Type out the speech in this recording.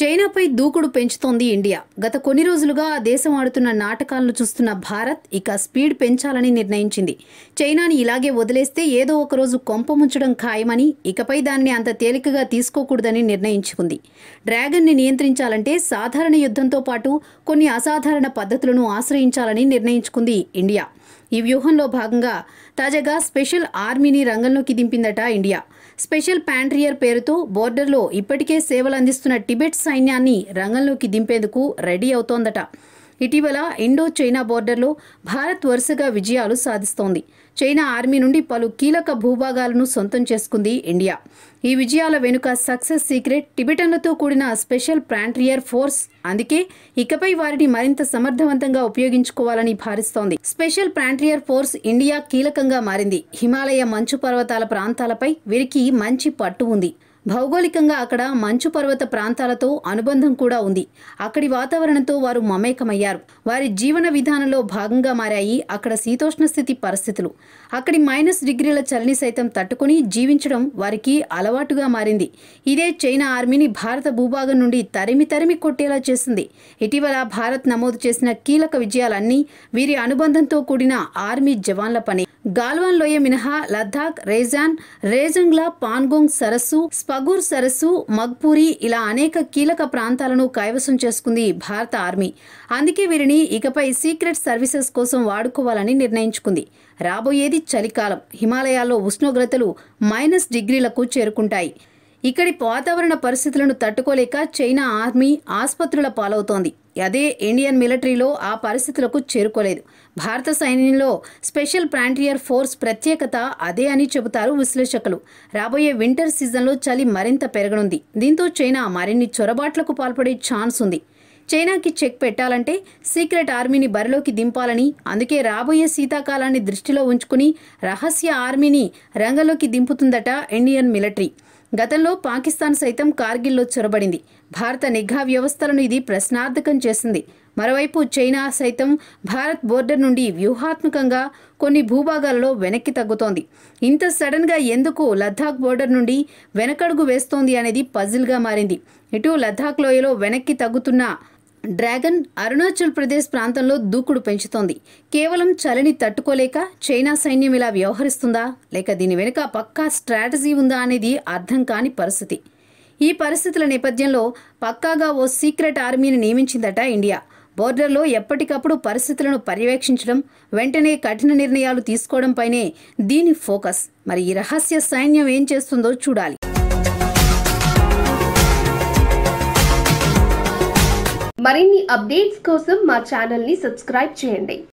చైనాపై దూకుడు పెంచుతోంది ఇండియా గత కొన్ని రోజులుగా ఆ దేశం ఆడుతున్న నాటకాలను చూస్తున్న భారత్ ఇక స్పీడ్ పెంచాలని నిర్ణయించింది చైనాని ఇలాగే వదిలేస్తే ఏదో ఒకరోజు ముంచడం ఖాయమని ఇకపై దాన్ని అంత తేలికగా తీసుకోకూడదని నిర్ణయించుకుంది డ్రాగన్ని నియంత్రించాలంటే సాధారణ యుద్ధంతో పాటు కొన్ని అసాధారణ పద్ధతులను ఆశ్రయించాలని నిర్ణయించుకుంది ఇండియా ఈ వ్యూహంలో భాగంగా తాజాగా స్పెషల్ ఆర్మీని రంగంలోకి దింపిందట ఇండియా స్పెషల్ ప్యాంట్రియర్ పేరుతో బోర్డర్లో ఇప్పటికే సేవలు అందిస్తున్న టిబెట్ సైన్యాన్ని రంగంలోకి దింపేందుకు రెడీ అవుతోందట ఇటీవల ఇండో చైనా బోర్డర్లో భారత్ వరుసగా విజయాలు సాధిస్తోంది చైనా ఆర్మీ నుండి పలు కీలక భూభాగాలను సొంతం చేసుకుంది ఇండియా ఈ విజయాల వెనుక సక్సెస్ సీక్రెట్ టిబెటన్లతో కూడిన స్పెషల్ ప్రాంట్రియర్ ఫోర్స్ అందుకే ఇకపై వారిని మరింత సమర్థవంతంగా ఉపయోగించుకోవాలని భావిస్తోంది స్పెషల్ ప్రాంట్రియర్ ఫోర్స్ ఇండియా కీలకంగా మారింది హిమాలయ మంచు పర్వతాల ప్రాంతాలపై వీరికి మంచి పట్టు ఉంది భౌగోళికంగా అక్కడ మంచు పర్వత ప్రాంతాలతో అనుబంధం కూడా ఉంది అక్కడి వాతావరణంతో వారు మమేకమయ్యారు వారి జీవన విధానంలో భాగంగా మారాయి అక్కడ శీతోష్ణ స్థితి పరిస్థితులు అక్కడి మైనస్ డిగ్రీల చలిని సైతం తట్టుకుని జీవించడం వారికి అలవాటుగా మారింది ఇదే చైనా ఆర్మీని భారత భూభాగం నుండి తరిమి తరిమి కొట్టేలా చేసింది ఇటీవల భారత్ నమోదు చేసిన కీలక విజయాలన్నీ వీరి అనుబంధంతో కూడిన ఆర్మీ జవాన్ల పని గాల్వాన్ లోయ మినహా లద్దాఖ్ రేజాన్ రేజంగ్లా పాన్గోంగ్ సరస్సు స్పగూర్ సరస్సు మగ్పూరి ఇలా అనేక కీలక ప్రాంతాలను కైవసం చేసుకుంది భారత ఆర్మీ అందుకే వీరిని ఇకపై సీక్రెట్ సర్వీసెస్ కోసం వాడుకోవాలని నిర్ణయించుకుంది రాబోయేది చలికాలం హిమాలయాల్లో ఉష్ణోగ్రతలు మైనస్ డిగ్రీలకు చేరుకుంటాయి ఇక్కడి వాతావరణ పరిస్థితులను తట్టుకోలేక చైనా ఆర్మీ ఆసుపత్రుల పాలవుతోంది అదే ఇండియన్ మిలిటరీలో ఆ పరిస్థితులకు చేరుకోలేదు భారత సైన్యంలో స్పెషల్ ప్రాంటియర్ ఫోర్స్ ప్రత్యేకత అదే అని చెబుతారు విశ్లేషకులు రాబోయే వింటర్ సీజన్లో చలి మరింత పెరగనుంది దీంతో చైనా మరిన్ని చొరబాట్లకు పాల్పడే ఛాన్స్ ఉంది చైనాకి చెక్ పెట్టాలంటే సీక్రెట్ ఆర్మీని బరిలోకి దింపాలని అందుకే రాబోయే శీతాకాలాన్ని దృష్టిలో ఉంచుకుని రహస్య ఆర్మీని రంగంలోకి దింపుతుందట ఇండియన్ మిలిటరీ గతంలో పాకిస్తాన్ సైతం కార్గిల్లో చొరబడింది భారత నిఘా వ్యవస్థలను ఇది ప్రశ్నార్థకం చేసింది మరోవైపు చైనా సైతం భారత్ బోర్డర్ నుండి వ్యూహాత్మకంగా కొన్ని భూభాగాల్లో వెనక్కి తగ్గుతోంది ఇంత సడన్గా ఎందుకు లద్దాఖ్ బోర్డర్ నుండి వెనకడుగు వేస్తోంది అనేది పజిల్గా మారింది ఇటు లద్దాఖ్ లోయలో వెనక్కి తగ్గుతున్న డ్రాగన్ అరుణాచల్ ప్రదేశ్ ప్రాంతంలో దూకుడు పెంచుతోంది కేవలం చలిని తట్టుకోలేక చైనా సైన్యం ఇలా వ్యవహరిస్తుందా లేక దీని వెనుక పక్కా స్ట్రాటజీ ఉందా అనేది అర్థం కాని పరిస్థితి ఈ పరిస్థితుల నేపథ్యంలో పక్కాగా ఓ సీక్రెట్ ఆర్మీని నియమించిందట ఇండియా బోర్డర్లో ఎప్పటికప్పుడు పరిస్థితులను పర్యవేక్షించడం వెంటనే కఠిన నిర్ణయాలు తీసుకోవడంపైనే దీని ఫోకస్ మరి ఈ రహస్య సైన్యం ఏం చేస్తుందో చూడాలి అప్డేట్స్ కోసం మా ఛానల్ని సబ్స్క్రైబ్ చేయండి